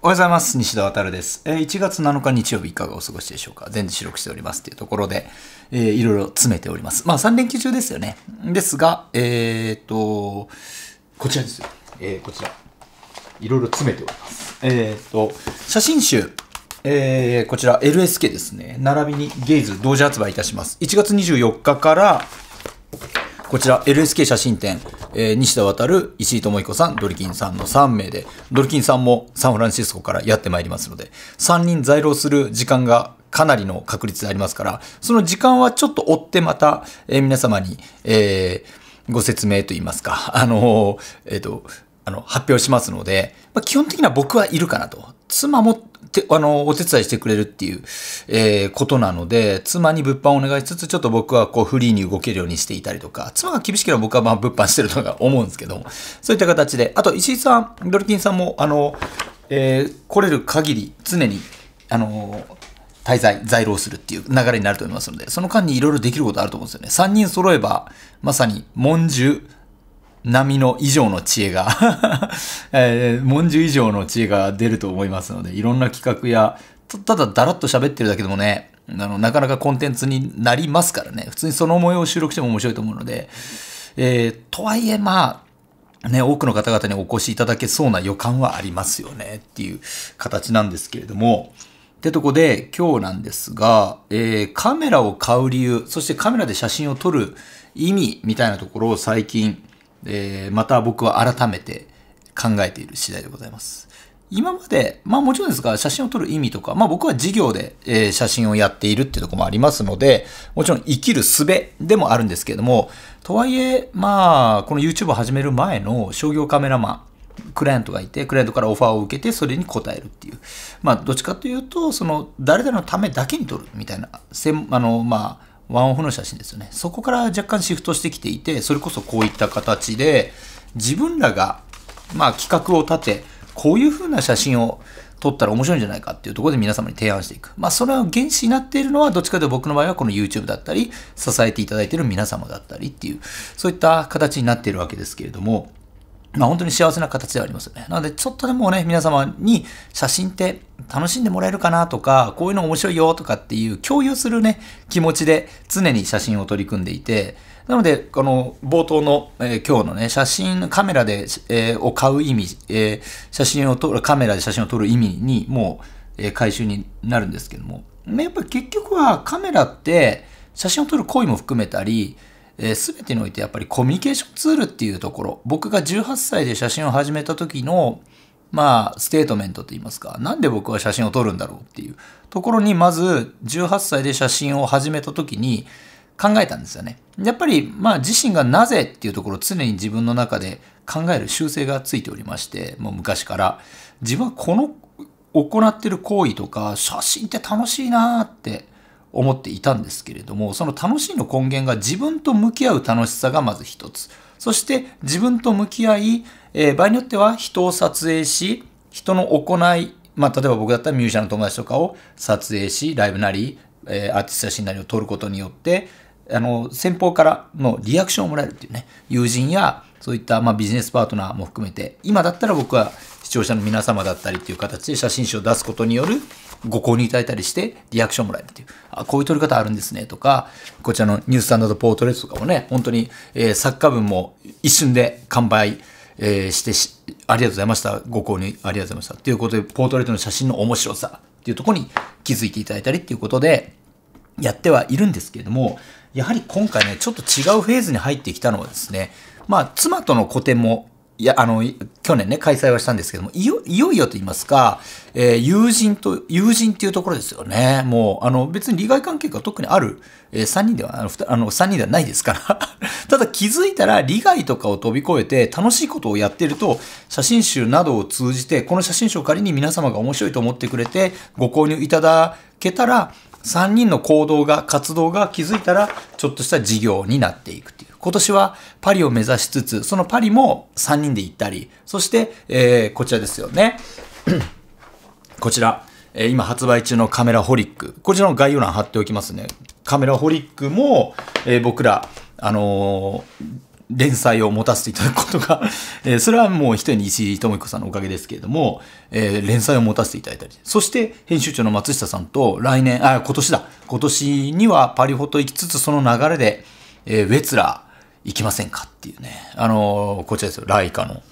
おはようございます。西田渉です。えー、1月7日日曜日いかがお過ごしでしょうか全時収録しておりますというところで、えー、いろいろ詰めております。まあ3連休中ですよね。ですが、えっ、ー、と、こちらですよ。えー、こちら。いろいろ詰めております。えっ、ー、と、写真集。えー、こちら LSK ですね。並びにゲイズ同時発売いたします。1月24日からこちら LSK 写真展、えー、西田渡る石井智彦さん、ドリキンさんの3名で、ドリキンさんもサンフランシスコからやってまいりますので、3人在労する時間がかなりの確率でありますから、その時間はちょっと追ってまた、えー、皆様に、えー、ご説明といいますか、あのー、えっ、と、あの、発表しますので、まあ、基本的には僕はいるかなと。妻もて、あの、お手伝いしてくれるっていう、えー、ことなので、妻に物販をお願いしつつ、ちょっと僕はこうフリーに動けるようにしていたりとか、妻が厳しければ僕はまあ物販してるとか思うんですけども、そういった形で、あと石井さん、ドルキンさんも、あの、えー、来れる限り常に、あの、滞在、在労するっていう流れになると思いますので、その間にいろいろできることあると思うんですよね。3人揃えば、まさに、文獣、波の以上の知恵が えー、文殊以上の知恵が出ると思いますので、いろんな企画や、ただだらっと喋ってるだけでもね、あの、なかなかコンテンツになりますからね、普通にその模様を収録しても面白いと思うので、えー、とはいえまあ、ね、多くの方々にお越しいただけそうな予感はありますよねっていう形なんですけれども、ってとこで今日なんですが、えー、カメラを買う理由、そしてカメラで写真を撮る意味みたいなところを最近えー、また僕は改めて考えている次第でございます。今まで、まあもちろんですが、写真を撮る意味とか、まあ僕は事業で、え写真をやっているっていうとこもありますので、もちろん生きる術でもあるんですけれども、とはいえ、まあ、この YouTube を始める前の商業カメラマン、クライアントがいて、クライアントからオファーを受けて、それに応えるっていう。まあ、どっちかというと、その、誰々のためだけに撮るみたいな、せんあの、まあ、ワンオフの写真ですよね。そこから若干シフトしてきていて、それこそこういった形で、自分らが、まあ企画を立て、こういう風な写真を撮ったら面白いんじゃないかっていうところで皆様に提案していく。まあそれは原始になっているのは、どっちかというと僕の場合はこの YouTube だったり、支えていただいている皆様だったりっていう、そういった形になっているわけですけれども、まあ、本当に幸せな形ではありますよね。なので、ちょっとでもね、皆様に写真って楽しんでもらえるかなとか、こういうの面白いよとかっていう共有するね、気持ちで常に写真を取り組んでいて、なので、この冒頭の、えー、今日のね、写真、カメラで、えー、を買う意味、えー、写真を撮る、カメラで写真を撮る意味にもう、え回収になるんですけども、ね、やっぱり結局はカメラって写真を撮る行為も含めたり、えー、全てにおいてやっぱりコミュニケーションツールっていうところ、僕が18歳で写真を始めた時の、まあ、ステートメントといいますか、なんで僕は写真を撮るんだろうっていうところに、まず18歳で写真を始めた時に考えたんですよね。やっぱり、まあ、自身がなぜっていうところを常に自分の中で考える習性がついておりまして、もう昔から、自分はこの行ってる行為とか、写真って楽しいなーって、思っていたんですけれども、その楽しいの根源が自分と向き合う楽しさがまず一つ。そして自分と向き合い、えー、場合によっては人を撮影し、人の行い、まあ、例えば僕だったらミュージシャンの友達とかを撮影し、ライブなり、えー、アーティスト写真なりを撮ることによって、あの、先方からのリアクションをもらえるっていうね、友人や、そういった、まあ、ビジネスパートナーも含めて、今だったら僕は視聴者の皆様だったりっていう形で写真集を出すことによるご購入いただいたりして、リアクションもらえるっていう。あ、こういう撮り方あるんですね、とか、こちらのニュースタンダードポートレートとかもね、本当に、えー、作家文も一瞬で完売、えー、してし、ありがとうございました。ご購入ありがとうございました。ということで、ポートレートの写真の面白さっていうところに気づいていただいたりっていうことで、やってはいるんですけれども、やはり今回ね、ちょっと違うフェーズに入ってきたのはですね、まあ、妻との個展もいやあの去年ね開催はしたんですけどもいよいよと言いますか、えー、友人と友人っていうところですよねもうあの別に利害関係が特にある、えー、3人ではあのあの3人ではないですから ただ気づいたら利害とかを飛び越えて楽しいことをやってると写真集などを通じてこの写真集を仮に皆様が面白いと思ってくれてご購入いただけたら3人の行動が活動が気づいたらちょっとした事業になっていくっていう。今年はパリを目指しつつ、そのパリも3人で行ったり、そして、えー、こちらですよね。こちら、えー、今発売中のカメラホリック。こちらの概要欄貼っておきますね。カメラホリックも、えー、僕ら、あの連載を持たせていただくことが えそれはもう一人に石井智彦さんのおかげですけれども、えー、連載を持たせていただいたり、そして編集長の松下さんと来年、あ、今年だ、今年にはパリほど行きつつその流れで、えー、ウェツラー、行きませんかっていうね。あの、こちらですよ。ライカの。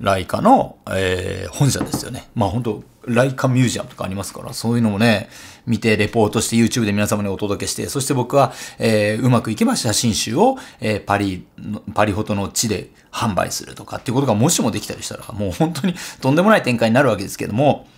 ライカの、えー、本社ですよね。まあ本当ライカミュージアムとかありますから、そういうのもね、見て、レポートして YouTube で皆様にお届けして、そして僕は、えー、うまくいけば写真集を、えー、パリ、パリほどの地で販売するとかっていうことがもしもできたりしたら、もう本当にとんでもない展開になるわけですけども、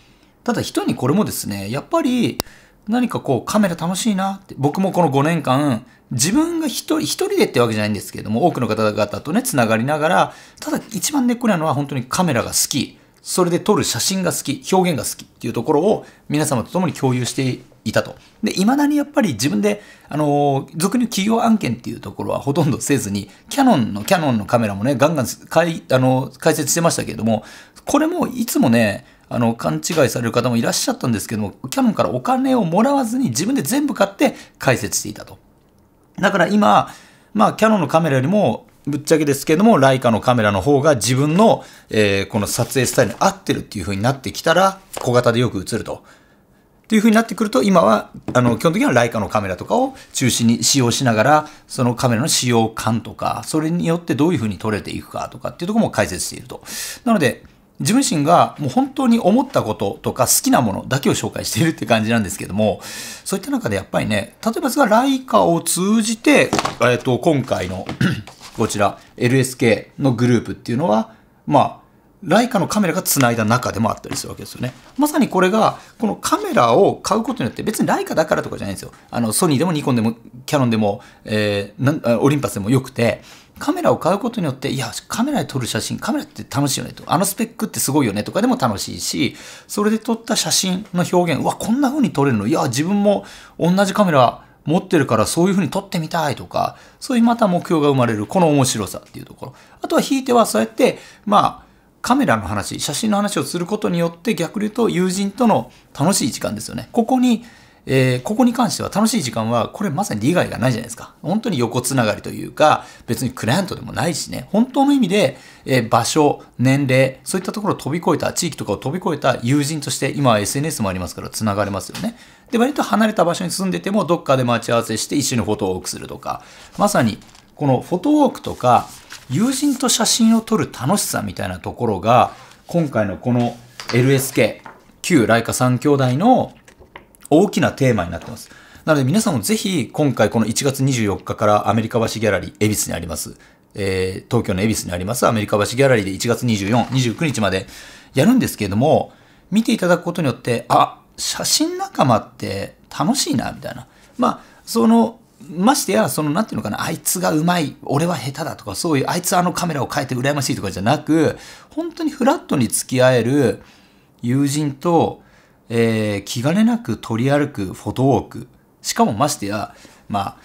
ただ人にこれもですね、やっぱり、何かこうカメラ楽しいなって、僕もこの5年間、自分が一人、一人でってわけじゃないんですけれども、多くの方々とね、つながりながら、ただ一番根っこなのは本当にカメラが好き、それで撮る写真が好き、表現が好きっていうところを皆様と共に共有していたと。で、未だにやっぱり自分で、あの俗に企業案件っていうところはほとんどせずに、キャノンの、キャノンのカメラもね、ガンガンいあの解説してましたけれども、これもいつもね、あの、勘違いされる方もいらっしゃったんですけども、キャノンからお金をもらわずに自分で全部買って解説していたと。だから今、まあ、キャノンのカメラよりも、ぶっちゃけですけども、ライカのカメラの方が自分の、えー、この撮影スタイルに合ってるっていう風になってきたら、小型でよく映ると。っていう風になってくると、今は、あの、基本的にはライカのカメラとかを中心に使用しながら、そのカメラの使用感とか、それによってどういう風に撮れていくかとかっていうとこも解説していると。なので、自分自身がもう本当に思ったこととか好きなものだけを紹介しているって感じなんですけども、そういった中でやっぱりね、例えばそれがライカを通じて、えっ、と、今回の こちら、LSK のグループっていうのは、まあ、ライカのカメラが繋いだ中でもあったりするわけですよね。まさにこれが、このカメラを買うことによって、別にライカだからとかじゃないんですよ。あの、ソニーでもニコンでもキャノンでも、えー、オリンパスでもよくて、カメラを買うことによって、いや、カメラで撮る写真、カメラって楽しいよねと。あのスペックってすごいよねとかでも楽しいし、それで撮った写真の表現、うわ、こんな風に撮れるのいや、自分も同じカメラ持ってるからそういう風に撮ってみたいとか、そういうまた目標が生まれる、この面白さっていうところ。あとは引いてはそうやって、まあ、カメラの話、写真の話をすることによって逆に言うと友人との楽しい時間ですよね。ここにえー、ここに関しては楽しい時間は、これまさに利害がないじゃないですか。本当に横つながりというか、別にクライアントでもないしね、本当の意味で、えー、場所、年齢、そういったところを飛び越えた、地域とかを飛び越えた友人として、今は SNS もありますからつながれますよね。で、割と離れた場所に住んでても、どっかで待ち合わせして一緒にフォトウォークするとか、まさに、このフォトウォークとか、友人と写真を撮る楽しさみたいなところが、今回のこの LSK、旧ライカ3兄弟の大きなテーマになってます。なので皆さんもぜひ今回この1月24日からアメリカ橋ギャラリー、恵比寿にあります、えー、東京の恵比寿にありますアメリカ橋ギャラリーで1月24、29日までやるんですけれども、見ていただくことによって、あ、写真仲間って楽しいな、みたいな。まあ、その、ましてや、その、なんていうのかな、あいつがうまい、俺は下手だとか、そういう、あいつあのカメラを変えて羨ましいとかじゃなく、本当にフラットに付き合える友人と、えー、気兼ねなく取り歩くフォトウォーク。しかもましてや、まあ、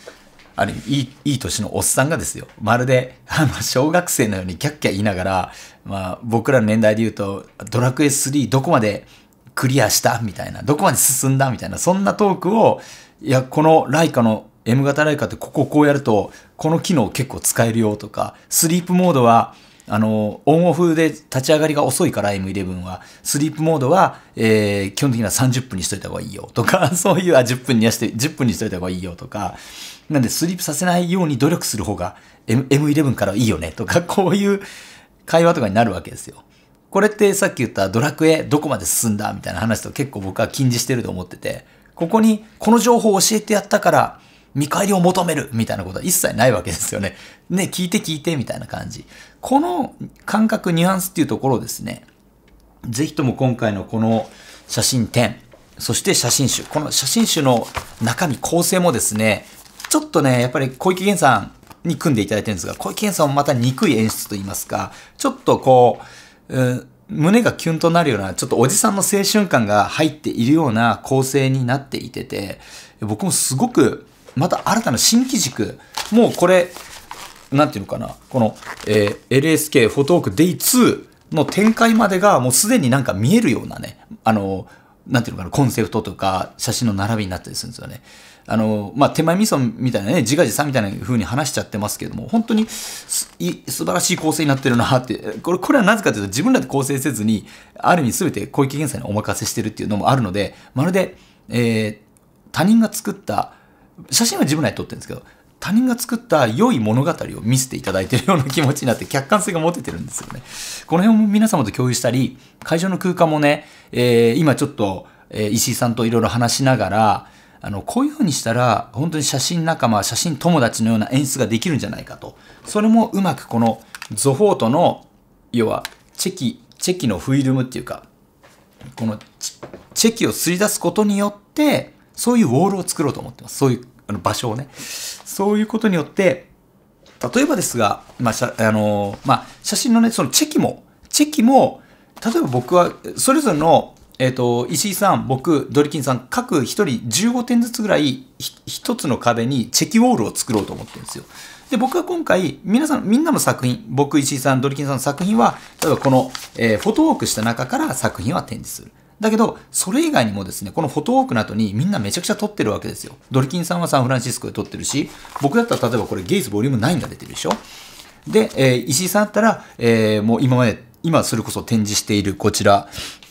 あるいい、いい年のおっさんがですよ。まるで、あの、小学生のようにキャッキャ言いながら、まあ、僕らの年代で言うと、ドラクエ3どこまでクリアしたみたいな、どこまで進んだみたいな、そんなトークを、いや、このライカの M 型ライカってここをこうやると、この機能結構使えるよとか、スリープモードは、あの、オンオフで立ち上がりが遅いから M11 は、スリープモードは、えー、基本的には30分にしといた方がいいよとか、そういう、あ、10分にして、10分にしといた方がいいよとか、なんでスリープさせないように努力する方が M M11 からいいよねとか、こういう会話とかになるわけですよ。これってさっき言ったドラクエどこまで進んだみたいな話と結構僕は禁じしてると思ってて、ここにこの情報を教えてやったから、見返りを求めるみたいなことは一切ないわけですよね。ね、聞いて聞いてみたいな感じ。この感覚、ニュアンスっていうところですね。ぜひとも今回のこの写真展、そして写真集。この写真集の中身、構成もですね、ちょっとね、やっぱり小池源さんに組んでいただいてるんですが、小池源さんもまた憎い演出といいますか、ちょっとこう、うん胸がキュンとなるような、ちょっとおじさんの青春感が入っているような構成になっていてて、僕もすごくまた新たな新機軸、もうこれ、なんていうのかな、この、えー、LSK フォトーク Day2 の展開までがもうすでになんか見えるようなね、あの、なんていうのかな、コンセプトとか写真の並びになったりするんですよね。あの、まあ、手前味噌みたいなね、自画自賛みたいな風に話しちゃってますけども、本当にすい素晴らしい構成になってるなって、これ、これはなぜかというと自分らで構成せずに、ある意味全て小池原さんにお任せしてるっていうのもあるので、まるで、えー、他人が作った写真は自分らで撮ってるんですけど、他人が作った良い物語を見せていただいてるような気持ちになって客観性が持ててるんですよね。この辺も皆様と共有したり、会場の空間もね、えー、今ちょっと、えー、石井さんといろいろ話しながら、あの、こういうふうにしたら、本当に写真仲間、写真友達のような演出ができるんじゃないかと。それもうまくこの、ゾフォートの、要は、チェキ、チェキのフィルムっていうか、このチェキをすり出すことによって、そういうウォールを作ろうと思ってます。そういうあの場所をね。そういうことによって、例えばですが、まあ、あの、まあ、写真のね、そのチェキも、チェキも、例えば僕は、それぞれの、えっ、ー、と、石井さん、僕、ドリキンさん、各一人15点ずつぐらい、一つの壁にチェキウォールを作ろうと思ってるんですよ。で、僕は今回、皆さん、みんなの作品、僕、石井さん、ドリキンさんの作品は、例えばこの、えー、フォトウォークした中から作品は展示する。だけど、それ以外にもですね、このフォトウォークの後にみんなめちゃくちゃ撮ってるわけですよ。ドリキンさんはサンフランシスコで撮ってるし、僕だったら例えばこれゲイズボリューム9が出てるでしょ。で、えー、石井さんだったら、えー、もう今まで、今それこそ展示しているこちら、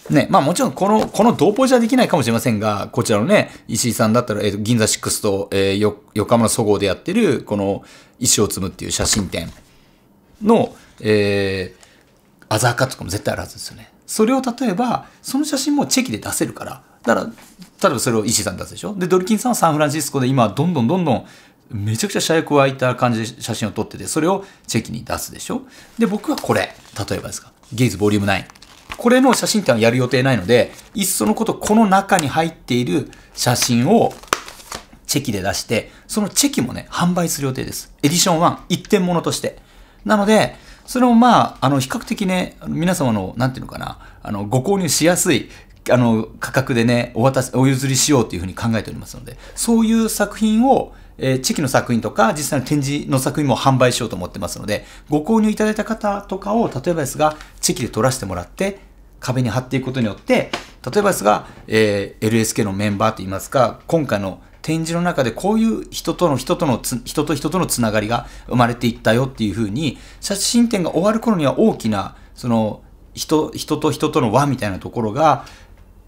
ね、まあもちろんこの、この同ポジはできないかもしれませんが、こちらのね、石井さんだったら、えー、銀座6と、えー、よ横浜のそでやってる、この、石を積むっていう写真展の、えー、アザーカットとかも絶対あるはずですよね。それを例えば、その写真もチェキで出せるから。だから、例えばそれを石井さん出すでしょで、ドルキンさんはサンフランシスコで今、どんどんどんどん、めちゃくちゃ社役を空いた感じで写真を撮ってて、それをチェキに出すでしょで、僕はこれ。例えばですか。ゲイズボリューム9。これの写真展はやる予定ないので、いっそのことこの中に入っている写真をチェキで出して、そのチェキもね、販売する予定です。エディション1、一点物として。なので、それもまあ、あの、比較的ね、皆様の、なんていうのかな、あの、ご購入しやすい、あの、価格でね、お渡し、お譲りしようというふうに考えておりますので、そういう作品を、えー、ェキの作品とか、実際の展示の作品も販売しようと思ってますので、ご購入いただいた方とかを、例えばですが、ェキで撮らせてもらって、壁に貼っていくことによって、例えばですが、えー、LSK のメンバーといいますか、今回の展示の中でこういう人との人との人と人とのつながりが生まれていったよっていうふうに写真展が終わる頃には大きなその人人と人との輪みたいなところが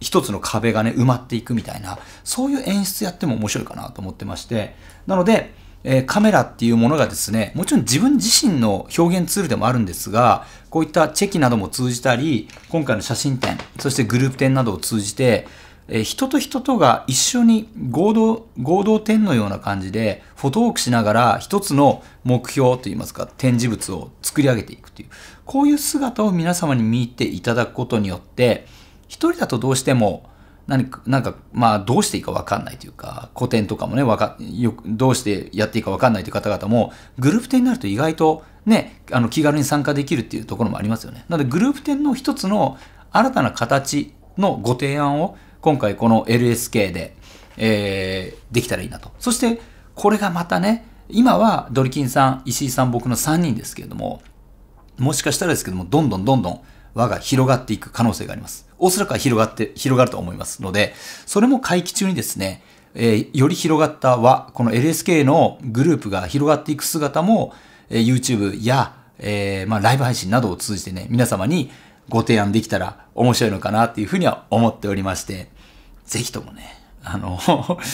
一つの壁がね埋まっていくみたいなそういう演出やっても面白いかなと思ってましてなので、えー、カメラっていうものがですねもちろん自分自身の表現ツールでもあるんですがこういったチェキなども通じたり今回の写真展そしてグループ展などを通じてえ人と人とが一緒に合同、合同点のような感じで、フォトウォークしながら一つの目標といいますか、展示物を作り上げていくという、こういう姿を皆様に見ていただくことによって、一人だとどうしても、何か、なんか、まあ、どうしていいかわかんないというか、古典とかもね、わか、よく、どうしてやっていいかわかんないという方々も、グループ展になると意外とね、あの、気軽に参加できるっていうところもありますよね。なので、グループ展の一つの新たな形のご提案を今回この LSK で、えー、できたらいいなと。そして、これがまたね、今はドリキンさん、石井さん、僕の3人ですけれども、もしかしたらですけども、どんどんどんどん輪が広がっていく可能性があります。おそらくは広がって、広がると思いますので、それも会期中にですね、えー、より広がった輪、この LSK のグループが広がっていく姿も、えー、YouTube や、えー、まあ、ライブ配信などを通じてね、皆様にご提案できたら面白いのかなっていうふうには思っておりまして、ぜひともね、あの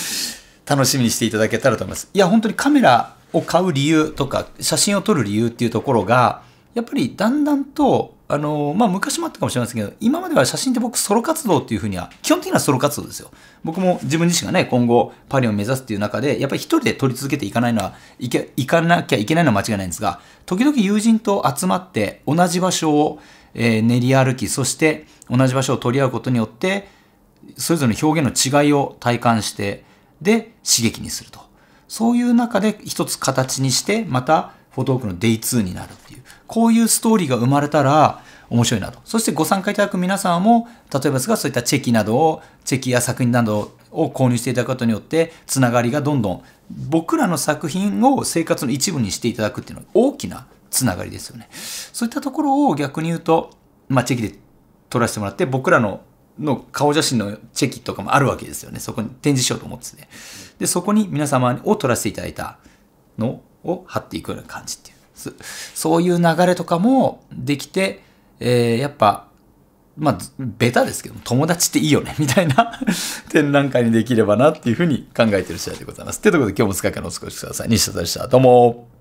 楽しみにしていただけたらと思います。いや、本当にカメラを買う理由とか、写真を撮る理由っていうところが、やっぱりだんだんと、あの、まあ、昔もあったかもしれませんけど、今までは写真って僕ソロ活動っていうふうには、基本的にはソロ活動ですよ。僕も自分自身がね、今後パリを目指すっていう中で、やっぱり一人で撮り続けていかないのは、いけ、いかなきゃいけないのは間違いないんですが、時々友人と集まって同じ場所を、えー、練り歩き、そして同じ場所を取り合うことによって、それぞれの表現の違いを体感して、で、刺激にすると。そういう中で一つ形にして、また、フォトークのデイ2になるっていう。こういうストーリーが生まれたら、面白いなと。そしてご参加いただく皆さんも、例えばですが、そういったチェキなどを、チェキや作品などを購入していただくことによって、つながりがどんどん、僕らの作品を生活の一部にしていただくっていうのは大きなつながりですよね。そういったところを逆に言うと、まあ、チェキで撮らせてもらって、僕らのの顔写真のチェキとかもあるわけですよね。そこに展示しようと思ってね。で、そこに皆様を撮らせていただいたのを貼っていくような感じっていう。そういう流れとかもできて、えー、やっぱ、まあ、ベタですけど友達っていいよね、みたいな 展覧会にできればなっていうふうに考えてる次第でございます。ということで、今日も2日間お過ごしください。西田でした。どうも。